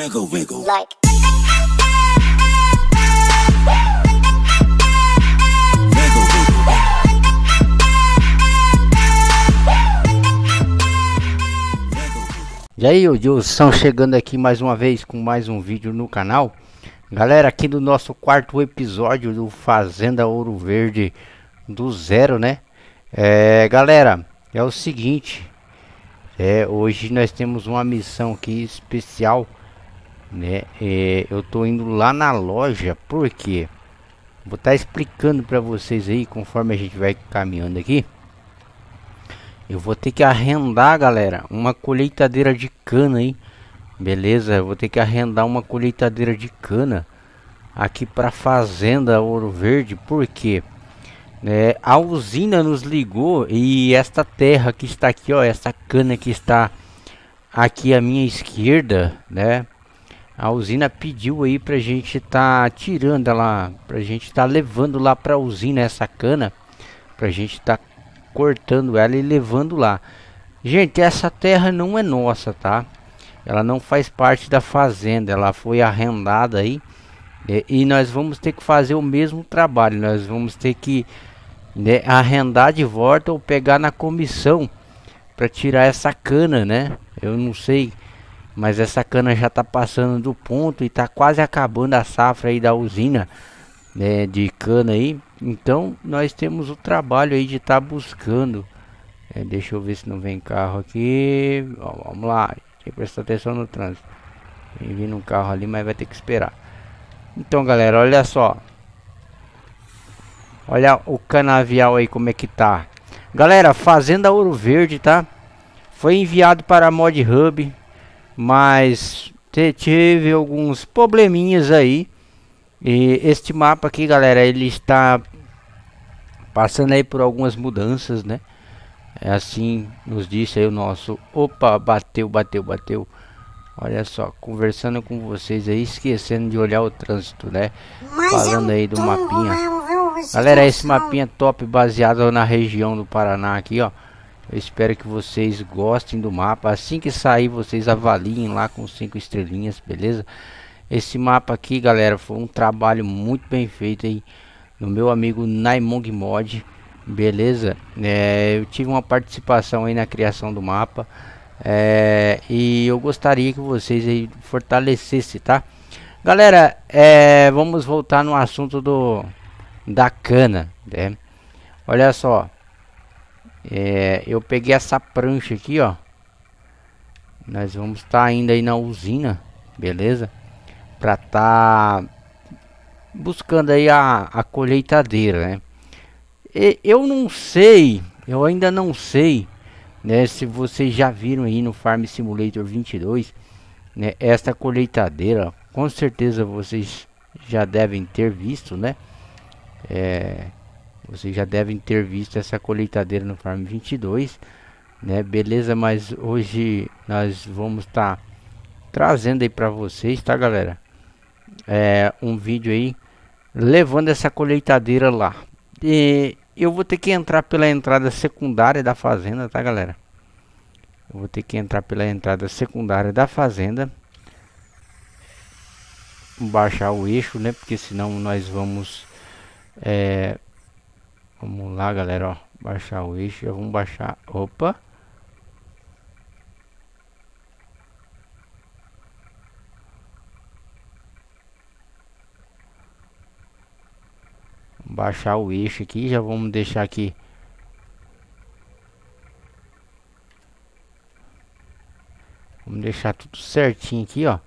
wiggle, wiggle. Like. E aí, estão chegando aqui mais uma vez com mais um vídeo no canal. Galera, aqui do nosso quarto episódio do Fazenda Ouro Verde do Zero, né? É, galera, é o seguinte, é, hoje nós temos uma missão aqui especial né? É, eu tô indo lá na loja porque vou estar tá explicando para vocês aí conforme a gente vai caminhando aqui. Eu vou ter que arrendar, galera, uma colheitadeira de cana aí. Beleza? Eu vou ter que arrendar uma colheitadeira de cana aqui para fazenda Ouro Verde, porque é, a usina nos ligou e esta terra que está aqui, ó, essa cana que está aqui à minha esquerda, né? A usina pediu aí pra gente tá tirando lá, pra gente tá levando lá pra usina essa cana, pra gente tá cortando ela e levando lá. Gente, essa terra não é nossa, tá? Ela não faz parte da fazenda, ela foi arrendada aí. E, e nós vamos ter que fazer o mesmo trabalho, nós vamos ter que né, arrendar de volta ou pegar na comissão para tirar essa cana, né? Eu não sei mas essa cana já está passando do ponto e está quase acabando a safra aí da usina né, de cana aí. Então nós temos o trabalho aí de estar tá buscando. É, deixa eu ver se não vem carro aqui. Ó, vamos lá, tem que prestar atenção no trânsito. Vem vindo um carro ali, mas vai ter que esperar. Então galera, olha só. Olha o canavial aí como é que tá. Galera, Fazenda Ouro Verde, tá? Foi enviado para a Mod Hub mas tive alguns probleminhas aí. E este mapa aqui, galera, ele está passando aí por algumas mudanças, né? É assim, nos disse aí o nosso... Opa, bateu, bateu, bateu. Olha só, conversando com vocês aí, esquecendo de olhar o trânsito, né? Mas Falando aí do mapinha. Galera, esse mapinha top baseado na região do Paraná aqui, ó. Eu espero que vocês gostem do mapa. Assim que sair, vocês avaliem lá com cinco estrelinhas, beleza? Esse mapa aqui, galera, foi um trabalho muito bem feito aí no meu amigo Naimong Mod, beleza? É, eu tive uma participação aí na criação do mapa. É, e eu gostaria que vocês aí fortalecessem, tá? Galera, é, vamos voltar no assunto do da cana, né? Olha só, é, eu peguei essa prancha aqui, ó. Nós vamos estar tá ainda aí na usina, beleza? Para estar tá buscando aí a, a colheitadeira, né? E, eu não sei, eu ainda não sei, né? Se vocês já viram aí no Farm Simulator 22, né? Esta colheitadeira, com certeza vocês já devem ter visto, né? É, vocês já devem ter visto essa colheitadeira no Farm 22, né? Beleza, mas hoje nós vamos estar tá trazendo aí para vocês, tá, galera? É um vídeo aí levando essa colheitadeira lá. E eu vou ter que entrar pela entrada secundária da fazenda, tá, galera? Eu vou ter que entrar pela entrada secundária da fazenda. Baixar o eixo, né? Porque senão nós vamos é, Vamos lá, galera, ó. Baixar o eixo, já vamos baixar. Opa! baixar o eixo aqui já vamos deixar aqui vamos deixar tudo certinho aqui ó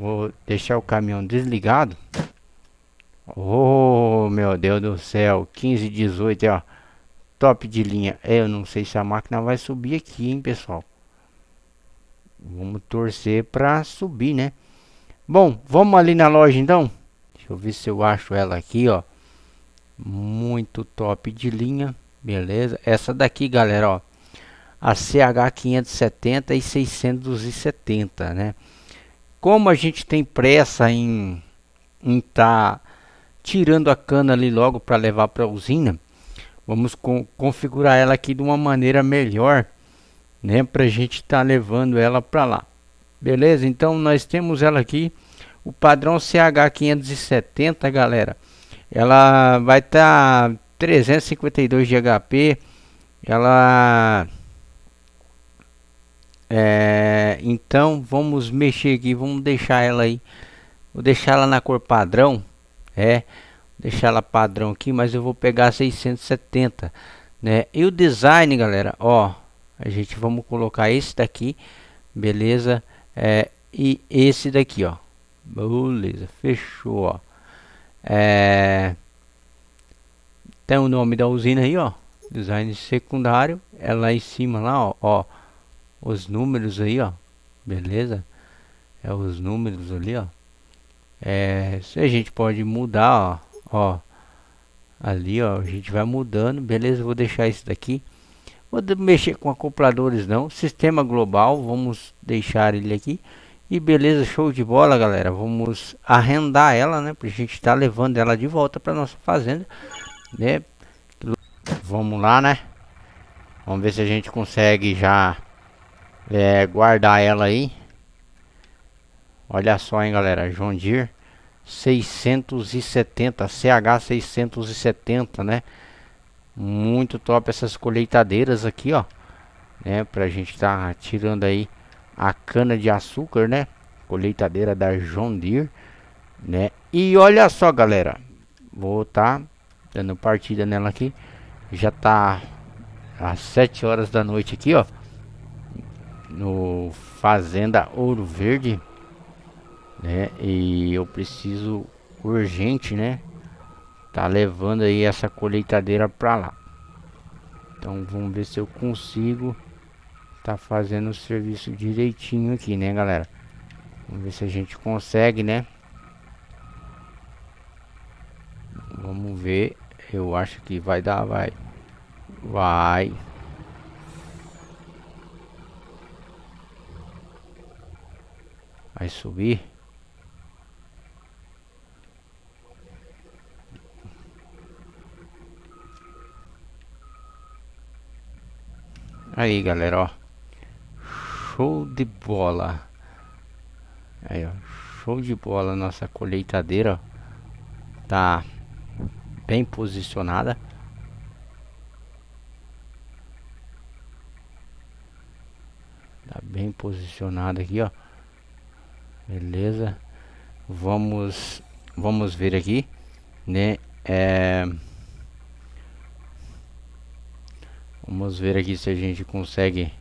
Vou deixar o caminhão desligado. Oh, meu Deus do céu. 15, 18, é, ó. Top de linha. É, eu não sei se a máquina vai subir aqui, hein, pessoal. Vamos torcer para subir, né? Bom, vamos ali na loja, então. Deixa eu ver se eu acho ela aqui, ó. Muito top de linha. Beleza. Essa daqui, galera, ó. A CH 570 e 670, né? Como a gente tem pressa em estar tá tirando a cana ali logo para levar para a usina, vamos co configurar ela aqui de uma maneira melhor, né, para a gente estar tá levando ela para lá. Beleza? Então nós temos ela aqui, o padrão CH570, galera. Ela vai estar tá 352 de HP. Ela é, então vamos mexer aqui, vamos deixar ela aí. Vou deixar ela na cor padrão, é, vou deixar ela padrão aqui, mas eu vou pegar 670, né? E o design, galera, ó, a gente vamos colocar esse daqui, beleza? É, e esse daqui, ó, beleza? Fechou, ó. É, tem o nome da usina aí, ó, design secundário, é lá em cima, lá, ó, ó os números aí, ó. Beleza? É os números ali, ó. É, a gente pode mudar, ó, ó. Ali, ó, a gente vai mudando. Beleza, vou deixar isso daqui. Vou mexer com acopladores não. Sistema global, vamos deixar ele aqui. E beleza, show de bola, galera. Vamos arrendar ela, né? Pra gente estar tá levando ela de volta pra nossa fazenda, né? Vamos lá, né? Vamos ver se a gente consegue já é, guardar ela aí. Olha só, hein, galera. John Deere 670, CH670, né? Muito top essas colheitadeiras aqui, ó. Né? Pra gente tá tirando aí a cana de açúcar, né? Colheitadeira da John Deere, né? E olha só, galera. Vou tá dando partida nela aqui. Já tá às 7 horas da noite aqui, ó no Fazenda Ouro Verde, né? E eu preciso urgente, né? Tá levando aí essa colheitadeira para lá. Então vamos ver se eu consigo tá fazendo o serviço direitinho aqui, né, galera? Vamos ver se a gente consegue, né? Vamos ver. Eu acho que vai dar, vai. Vai. Vai subir. Aí, galera, ó. Show de bola. Aí, ó. Show de bola nossa colheitadeira. Ó. Tá bem posicionada. Tá bem posicionada aqui, ó. Beleza. Vamos, vamos ver aqui, né? É, vamos ver aqui se a gente consegue.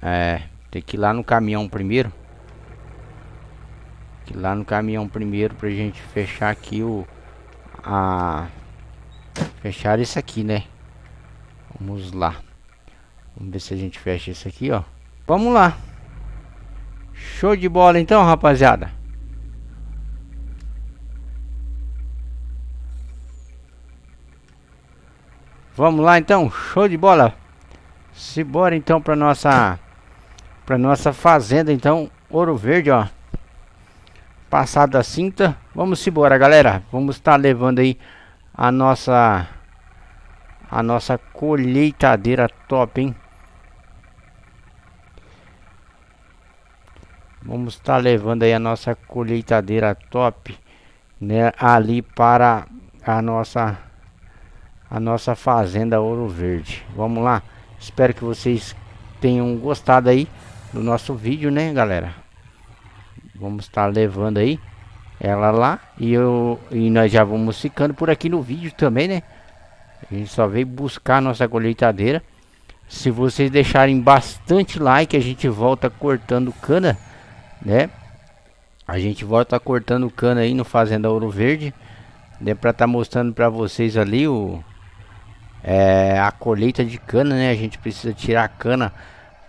É, tem que ir lá no caminhão primeiro. Tem que ir lá no caminhão primeiro pra gente fechar aqui o a fechar isso aqui, né? Vamos lá. Vamos ver se a gente fecha isso aqui, ó. Vamos lá. Show de bola então, rapaziada. Vamos lá então, show de bola. Se bora então para nossa para nossa fazenda então, Ouro Verde, ó. Passado a cinta, vamos embora, galera. Vamos estar tá levando aí a nossa a nossa colheitadeira top, hein? Vamos estar tá levando aí a nossa colheitadeira top, né, ali para a nossa a nossa fazenda Ouro Verde. Vamos lá. Espero que vocês tenham gostado aí do nosso vídeo, né, galera? Vamos estar tá levando aí ela lá e eu e nós já vamos ficando por aqui no vídeo também, né? A gente só veio buscar nossa colheitadeira. Se vocês deixarem bastante like, a gente volta cortando cana, né? A gente volta cortando cana aí no Fazenda Ouro Verde, né? Para estar tá mostrando para vocês ali o é, a colheita de cana, né? A gente precisa tirar a cana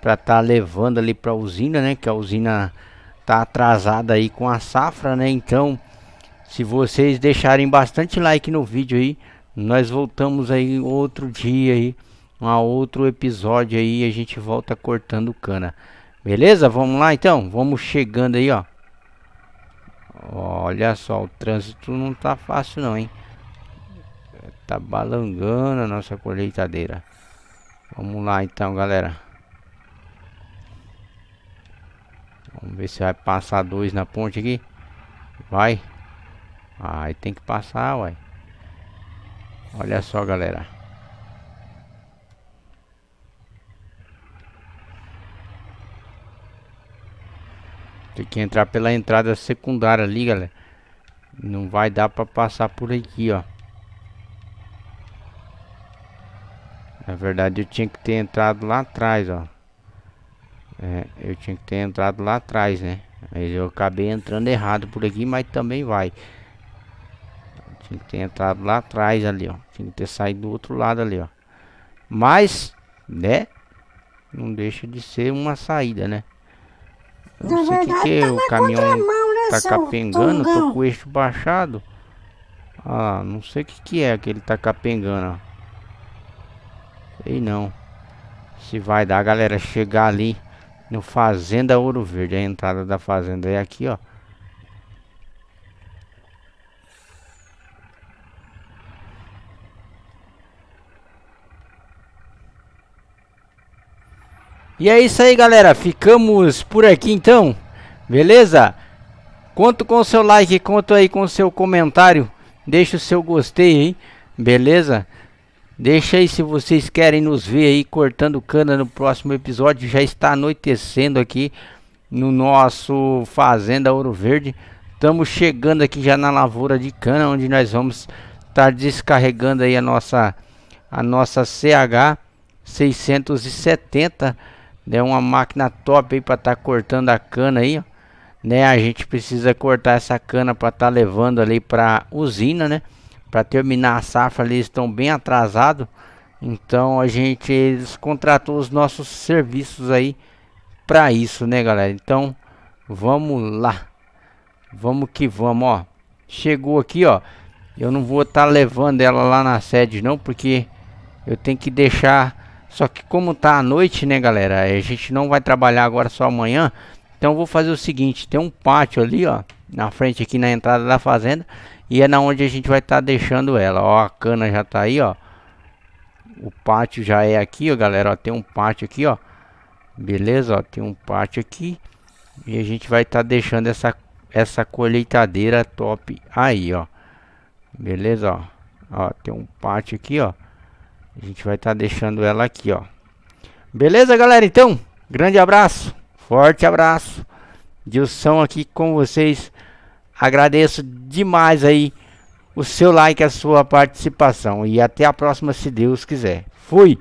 para estar tá levando ali para a usina, né? Que a usina tá atrasada aí com a safra, né? Então, se vocês deixarem bastante like no vídeo aí, nós voltamos aí outro dia aí, um outro episódio aí, a gente volta cortando cana. Beleza? Vamos lá então, vamos chegando aí, ó. Olha só, o trânsito não tá fácil não, hein? Tá balangando a nossa colheitadeira. Vamos lá então, galera. Vamos ver se vai passar dois na ponte aqui. Vai. Aí tem que passar, uai. Olha só, galera. Tem que entrar pela entrada secundária ali, galera. Não vai dar pra passar por aqui, ó. Na verdade, eu tinha que ter entrado lá atrás, ó. É, eu tinha que ter entrado lá atrás, né? Aí eu acabei entrando errado por aqui, mas também vai. Tinha que ter entrado lá atrás ali, ó. Tinha que ter saído do outro lado ali, ó. Mas, né? Não deixa de ser uma saída, né? Eu não sei o que, que é tá o caminhão né, tá capengando, tô com o eixo baixado. Ah, não sei o que, que é que ele tá capengando, ó. Sei não. Se vai dar, galera, chegar ali no Fazenda Ouro Verde. A entrada da fazenda é aqui, ó. E é isso aí, galera. Ficamos por aqui então. Beleza? Conto com o seu like, conto aí com o seu comentário. Deixa o seu gostei aí, beleza? Deixa aí se vocês querem nos ver aí cortando cana no próximo episódio. Já está anoitecendo aqui no nosso Fazenda Ouro Verde. Estamos chegando aqui já na lavoura de cana, onde nós vamos estar tá descarregando aí a nossa, a nossa CH 670 é uma máquina top aí para estar tá cortando a cana aí, ó. né? A gente precisa cortar essa cana para estar tá levando ali para usina, né? Para terminar a safra ali estão bem atrasados. Então a gente eles contratou os nossos serviços aí para isso, né, galera? Então vamos lá. Vamos que vamos, ó. Chegou aqui, ó. Eu não vou estar tá levando ela lá na sede não, porque eu tenho que deixar só que como tá à noite, né, galera? A gente não vai trabalhar agora só amanhã. Então vou fazer o seguinte, tem um pátio ali, ó, na frente aqui na entrada da fazenda, e é na onde a gente vai estar tá deixando ela. Ó, a cana já tá aí, ó. O pátio já é aqui, ó, galera, ó, tem um pátio aqui, ó. Beleza, ó, tem um pátio aqui. E a gente vai estar tá deixando essa essa colheitadeira top aí, ó. Beleza, ó. Ó, tem um pátio aqui, ó. A gente vai estar tá deixando ela aqui, ó. Beleza, galera? Então, grande abraço. Forte abraço. Dilson aqui com vocês. Agradeço demais aí o seu like, a sua participação. E até a próxima, se Deus quiser. Fui!